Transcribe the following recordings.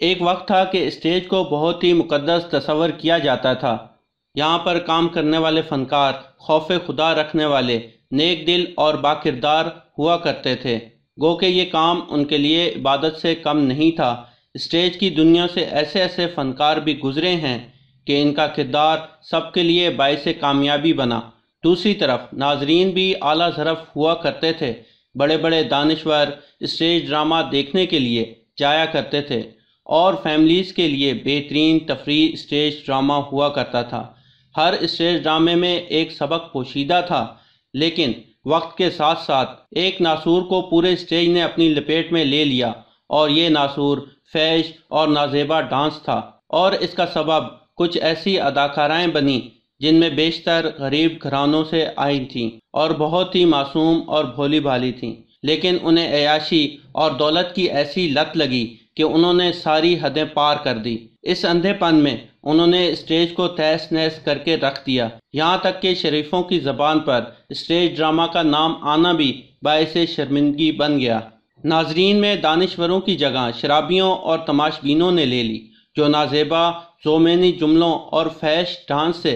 एक वक्त था कि स्टेज को बहुत ही मुकदस तस्वर किया जाता था यहाँ पर काम करने वाले फनकार खौफ खुदा रखने वाले नेक दिल और बाकिरदार हुआ करते थे गो के ये काम उनके लिए इबादत से कम नहीं था स्टेज की दुनिया से ऐसे ऐसे फनकार भी गुजरे हैं कि इनका किरदार सबके लिए बायस कामयाबी बना दूसरी तरफ नाजरीन भी आला जरफ हुआ करते थे बड़े बड़े दानश्वर स्टेज ड्रामा देखने के लिए जाया करते थे और फैमिलीज़ के लिए बेहतरीन तफरी स्टेज ड्रामा हुआ करता था हर स्टेज ड्रामे में एक सबक पोशीदा था लेकिन वक्त के साथ साथ एक नासूर को पूरे स्टेज ने अपनी लपेट में ले लिया और ये नासूर फैश और नाजेबा डांस था और इसका सबब कुछ ऐसी अदाकाराएं बनी जिनमें बेशतर गरीब घरानों से आई थीं और बहुत ही मासूम और भोली भाली थीं लेकिन उन्हें अयाशी और दौलत की ऐसी लत लगी कि उन्होंने सारी हदें पार कर दी इस अंधेपन में उन्होंने स्टेज को तहस नहस करके रख दिया यहाँ तक कि शरीफों की जबान पर स्टेज ड्रामा का नाम आना भी बायस शर्मिंदगी बन गया नाजरीन में दानश्वरों की जगह शराबियों और तमाशबीनों ने ले ली जो नाजेबा जोमेनी जुमलों और फैश डांस से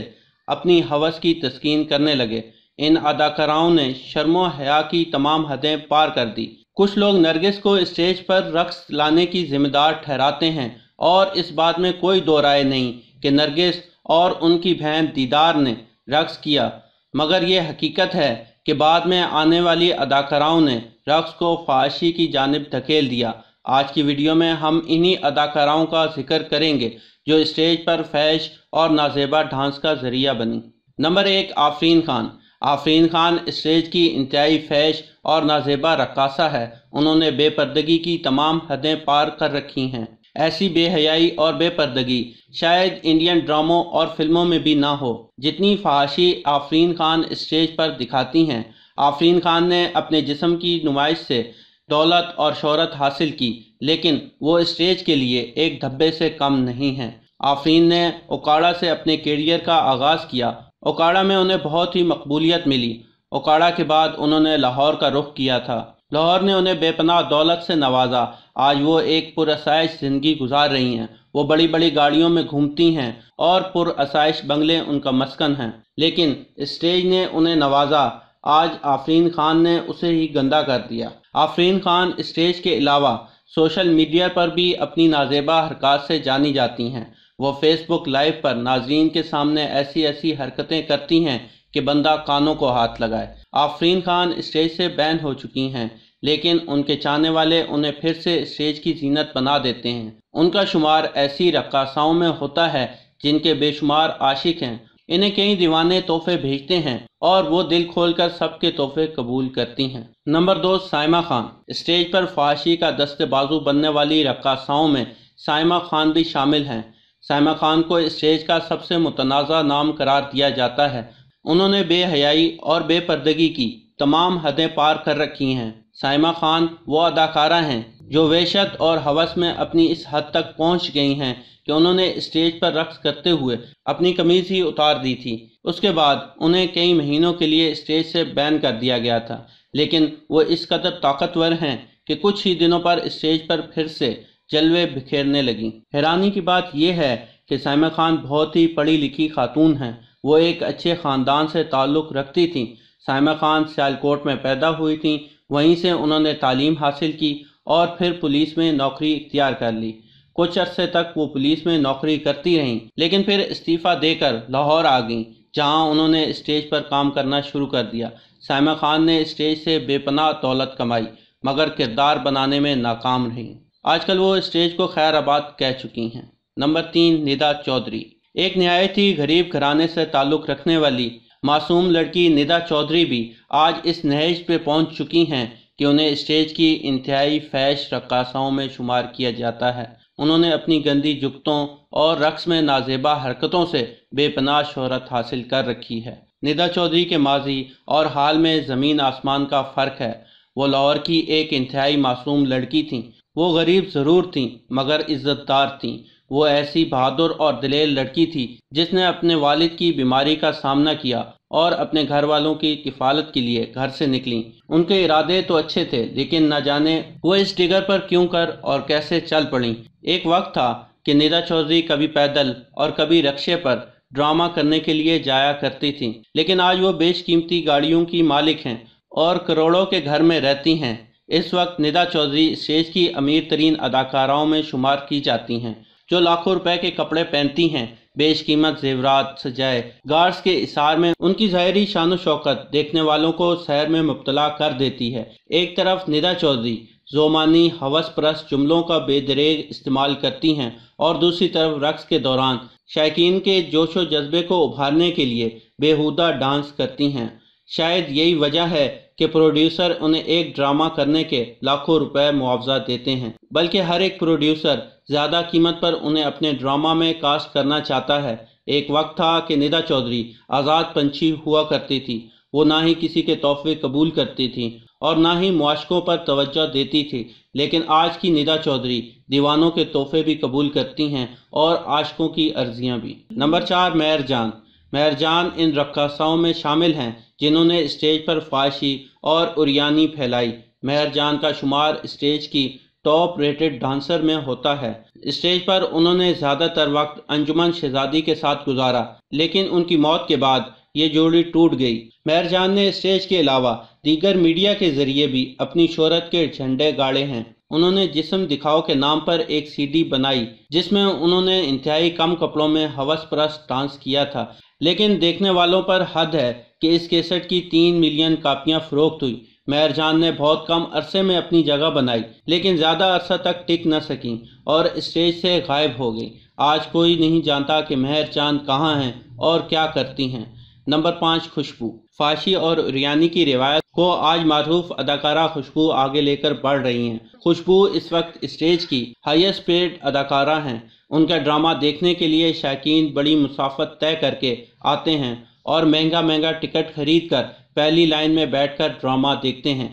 अपनी हवस की तस्किन करने लगे इन अदाकाराओं ने शर्मो हया की तमाम हदें पार कर दी कुछ लोग नरगिस को स्टेज पर रक्स लाने की जिम्मेदार ठहराते हैं और इस बात में कोई दो राय नहीं कि नरगिस और उनकी बहन दीदार ने रक्स किया मगर यह हकीकत है कि बाद में आने वाली अदाकाराओं ने रक्स को फाशी की जानब धकेल दिया आज की वीडियो में हम इन्हीं अदाकाराओं का जिक्र करेंगे जो स्टेज पर फैश और नाजेबा ढांस का जरिया बनी नंबर एक आफरीन खान आफरीन खान स्टेज की इंतहाई फैश और नाजेबा रक्कासा है उन्होंने बेपर्दगी की तमाम हदें पार कर रखी हैं ऐसी बेहयाई और बेपर्दगी शायद इंडियन ड्रामों और फिल्मों में भी ना हो जितनी फहाशी आफरीन खान स्टेज पर दिखाती हैं आफरीन खान ने अपने जिसम की नुमाइश से दौलत और शहरत हासिल की लेकिन वो स्टेज के लिए एक धब्बे से कम नहीं है आफरीन ने ओकाड़ा से अपने करियर का आगाज़ किया ओकाड़ा में उन्हें बहुत ही मकबूलियत मिली ओकाड़ा के बाद उन्होंने लाहौर का रुख किया था लाहौर ने उन्हें बेपनाह दौलत से नवाजा आज वो एक पुरसाइश ज़िंदगी गुजार रही हैं वो बड़ी बड़ी गाड़ियों में घूमती हैं और पुरसाइश बंगले उनका मस्कन हैं लेकिन स्टेज ने उन्हें नवाजा आज आफरीन खान ने उसे ही गंदा कर दिया आफरीन खान स्टेज के अलावा सोशल मीडिया पर भी अपनी नाजेबा हरकत से जानी जाती हैं वो फेसबुक लाइव पर नाजरीन के सामने ऐसी ऐसी हरकतें करती हैं कि बंदा कानों को हाथ लगाए आफरीन खान स्टेज से बैन हो चुकी हैं लेकिन उनके चाहने वाले उन्हें फिर से स्टेज की जीनत बना देते हैं उनका शुमार ऐसी रक्कासाओं में होता है जिनके बेशुमार आशिक हैं इन्हें कई दीवाने तोहफे भेजते हैं और वो दिल खोलकर सबके तोहफे कबूल करती हैं नंबर दो साइमा खान स्टेज पर फाशी का दस्ते बाजू बनने वाली रक्कासाओं में साइमा खान भी शामिल हैं सैमा खान को स्टेज का सबसे मुतनाज़ा नाम करार दिया जाता है उन्होंने बेहयाई और बेपर्दगी की तमाम हदें पार कर रखी हैं सैमा खान वो अदाकारा हैं जो वहशत और हवस में अपनी इस हद तक पहुंच गई हैं कि उन्होंने स्टेज पर रक्स करते हुए अपनी कमीज ही उतार दी थी उसके बाद उन्हें कई महीनों के लिए स्टेज से बैन कर दिया गया था लेकिन वो इस कदर ताकतवर हैं कि कुछ ही दिनों पर स्टेज पर फिर से जलवे बिखेरने लगी हैरानी की बात यह है कि साइमा खान बहुत ही पढ़ी लिखी खातून हैं वो एक अच्छे ख़ानदान से ताल्लुक़ रखती थीं साइमा खान सियालकोट में पैदा हुई थीं वहीं से उन्होंने तालीम हासिल की और फिर पुलिस में नौकरी इख्तियार कर ली कुछ अरसे तक वो पुलिस में नौकरी करती रहीं लेकिन फिर इस्तीफ़ा देकर लाहौर आ गईं जहाँ उन्होंने स्टेज पर काम करना शुरू कर दिया साइमा खान ने स्टेज से बेपनाह दौलत कमाई मगर किरदार बनाने में नाकाम रहीं आजकल वो स्टेज को खैर आबाद कह चुकी हैं नंबर तीन निदा चौधरी एक नहायत ही गरीब घराने से ताल्लुक़ रखने वाली मासूम लड़की निदा चौधरी भी आज इस नहज पे पहुंच चुकी हैं कि उन्हें स्टेज की इंतहाई फैश रक्साओं में शुमार किया जाता है उन्होंने अपनी गंदी जुगतों और रक्स में नाजेबा हरकतों से बेपनाह शहरत हासिल कर रखी है निदा चौधरी के माजी और हाल में ज़मीन आसमान का फ़र्क है वो लाहौर की एक इंतहाई मासूम लड़की थी वो गरीब ज़रूर थी मगर इज़्ज़तदार थीं वो ऐसी बहादुर और दिलेर लड़की थी जिसने अपने वालिद की बीमारी का सामना किया और अपने घर वालों की किफालत के लिए घर से निकली उनके इरादे तो अच्छे थे लेकिन न जाने वो इस डिगर पर क्यों कर और कैसे चल पड़ी एक वक्त था कि निदा चौधरी कभी पैदल और कभी रक्शे पर ड्रामा करने के लिए जाया करती थी लेकिन आज वो बेशकीमती गाड़ियों की मालिक हैं और करोड़ों के घर में रहती हैं इस वक्त निदा चौधरी स्टेज की अमीर तरीन अदाकाराओं में शुमार की जाती हैं जो लाखों रुपए के कपड़े पहनती हैं बेशकीमत जेवरात सजाए गार्ड्स के इशार में उनकी जहरी शान शौकत देखने वालों को सैर में मुबतला कर देती है एक तरफ निदा चौधरी जोमानी हवस परस्त जुमलों का बेदरेग इस्तेमाल करती हैं और दूसरी तरफ रक्स के दौरान शायकीन के जोश व जज्बे को उभारने के लिए बेहूदा डांस करती हैं शायद यही वजह है कि प्रोड्यूसर उन्हें एक ड्रामा करने के लाखों रुपए मुआवजा देते हैं बल्कि हर एक प्रोड्यूसर ज़्यादा कीमत पर उन्हें अपने ड्रामा में कास्ट करना चाहता है एक वक्त था कि निदा चौधरी आज़ाद पंछी हुआ करती थी वो ना ही किसी के तोहफे कबूल करती थी और ना ही मुआशकों पर तवज्जो देती थी लेकिन आज की निदा चौधरी दीवानों के तोहफे भी कबूल करती हैं और आशकों की अर्जियां भी नंबर चार मैर जान मेहरजान इन रक्साओं में शामिल हैं जिन्होंने स्टेज पर फाशी और उरियानी फैलाई मेहरजान का शुमार स्टेज की टॉप रेटेड डांसर में होता है स्टेज पर उन्होंने ज़्यादातर वक्त अंजुमन शहजादी के साथ गुजारा लेकिन उनकी मौत के बाद ये जोड़ी टूट गई मेहरजान ने स्टेज के अलावा दीगर मीडिया के जरिए भी अपनी शोहरत के झंडे गाड़े हैं उन्होंने जिसम दिखाओ के नाम पर एक सीडी बनाई जिसमें उन्होंने इंतहाई कम कपड़ों में हवस परस्त डांस किया था लेकिन देखने वालों पर हद है कि इस कैसेट की तीन मिलियन कापियां फरोख्त हुई मेहर जान ने बहुत कम अरसे में अपनी जगह बनाई लेकिन ज़्यादा अरसा तक टिक न सकी और स्टेज से गायब हो गई आज कोई नहीं जानता कि मेहर चांद कहाँ हैं और क्या करती हैं नंबर पाँच खुशबू फाशी और रियानी की रिवायत को आज मरूफ अदाकारा खुशबू आगे लेकर बढ़ रही हैं खुशबू इस वक्त स्टेज की हाइस्ट पेड अदाकारा हैं उनका ड्रामा देखने के लिए शायकीन बड़ी मुसाफत तय करके आते हैं और महंगा महंगा टिकट खरीद कर पहली लाइन में बैठकर ड्रामा देखते हैं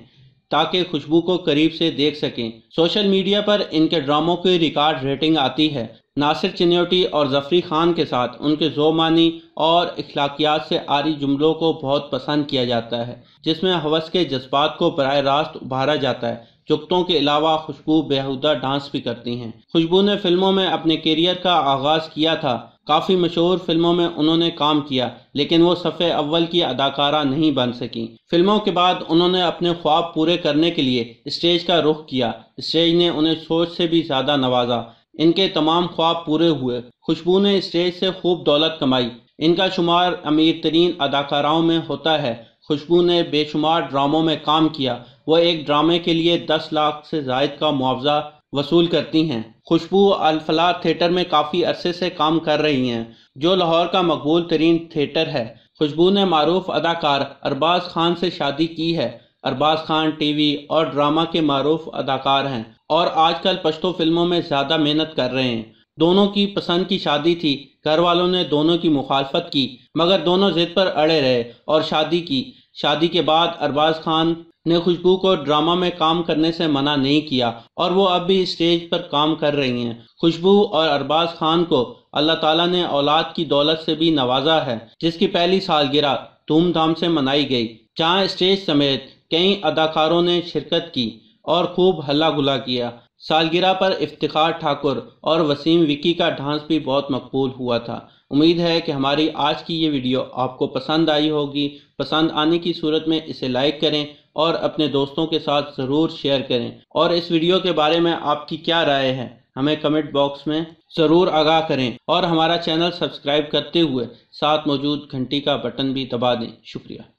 ताकि खुशबू को करीब से देख सकें सोशल मीडिया पर इनके ड्रामों की रिकॉर्ड रेटिंग आती है नासिर चिन्योटी और जफरी खान के साथ उनके जोमानी और अखलाकियात से आरी जुमलों को बहुत पसंद किया जाता है जिसमें हवस के जज्बात को बरह रास्त उभारा जाता है चुगतों के अलावा खुशबू बेहुदा डांस भी करती हैं खुशबू ने फिल्मों में अपने करियर का आगाज़ किया था काफ़ी मशहूर फिल्मों में उन्होंने काम किया लेकिन वो सफ़े अव्वल की अदाकारा नहीं बन सकी फिल्मों के बाद उन्होंने अपने ख्वाब पूरे करने के लिए स्टेज का रुख किया स्टेज ने उन्हें सोच से भी ज़्यादा नवाजा इनके तमाम ख्वाब पूरे हुए खुशबू ने स्टेज से खूब दौलत कमाई इनका शुमार अमीर तरीन अदाकाराओं में होता है खुशबू ने बेशुमार ड्रामों में काम किया वह एक ड्रामे के लिए दस लाख से जायद का मुआवजा वसूल करती हैं खुशबू अलफला थिएटर में काफ़ी अरसे से काम कर रही हैं जो लाहौर का मकबूल तरीन थिएटर है खुशबू ने मरूफ अदाकार अरबाज खान से शादी की है अरबाज खान टीवी और ड्रामा के मरूफ अदाकार हैं और आजकल पश्तो फिल्मों में ज़्यादा मेहनत कर रहे हैं दोनों की पसंद की शादी थी घर वालों ने दोनों की मुखालफत की मगर दोनों जिद पर अड़े रहे और शादी की शादी के बाद अरबाज खान ने खुशबू को ड्रामा में काम करने से मना नहीं किया और वो अब भी स्टेज पर काम कर रही हैं खुशबू और अरबाज खान को अल्लाह ताला ने औलाद की दौलत से भी नवाजा है जिसकी पहली सालगिरह धूमधाम से मनाई गई जहां स्टेज समेत कई अदाकारों ने शिरकत की और खूब हल्ला गुला किया सालगिरह पर इफ्तिखार ठाकुर और वसीम विकी का डांस भी बहुत मकबूल हुआ था उम्मीद है कि हमारी आज की ये वीडियो आपको पसंद आई होगी पसंद आने की सूरत में इसे लाइक करें और अपने दोस्तों के साथ ज़रूर शेयर करें और इस वीडियो के बारे में आपकी क्या राय है हमें कमेंट बॉक्स में ज़रूर आगाह करें और हमारा चैनल सब्सक्राइब करते हुए साथ मौजूद घंटी का बटन भी दबा दें शुक्रिया